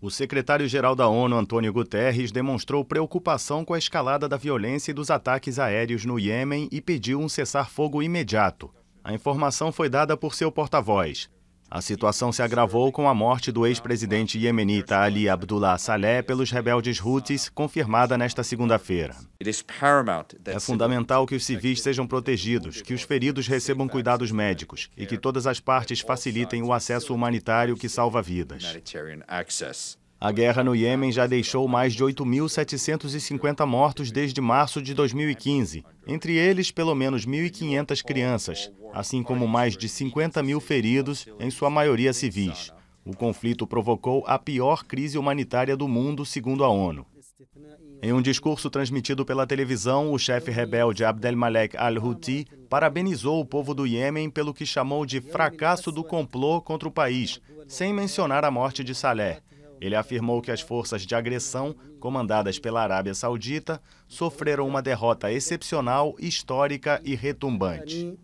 O secretário-geral da ONU, Antônio Guterres, demonstrou preocupação com a escalada da violência e dos ataques aéreos no Iêmen e pediu um cessar-fogo imediato. A informação foi dada por seu porta-voz. A situação se agravou com a morte do ex-presidente iemenita Ali Abdullah Saleh pelos rebeldes Houthis, confirmada nesta segunda-feira. É fundamental que os civis sejam protegidos, que os feridos recebam cuidados médicos e que todas as partes facilitem o acesso humanitário que salva vidas. A guerra no Iêmen já deixou mais de 8.750 mortos desde março de 2015, entre eles pelo menos 1.500 crianças, assim como mais de 50 mil feridos, em sua maioria civis. O conflito provocou a pior crise humanitária do mundo, segundo a ONU. Em um discurso transmitido pela televisão, o chefe rebelde Abdelmalek al-Houthi parabenizou o povo do Iêmen pelo que chamou de fracasso do complô contra o país, sem mencionar a morte de Saleh. Ele afirmou que as forças de agressão, comandadas pela Arábia Saudita, sofreram uma derrota excepcional, histórica e retumbante.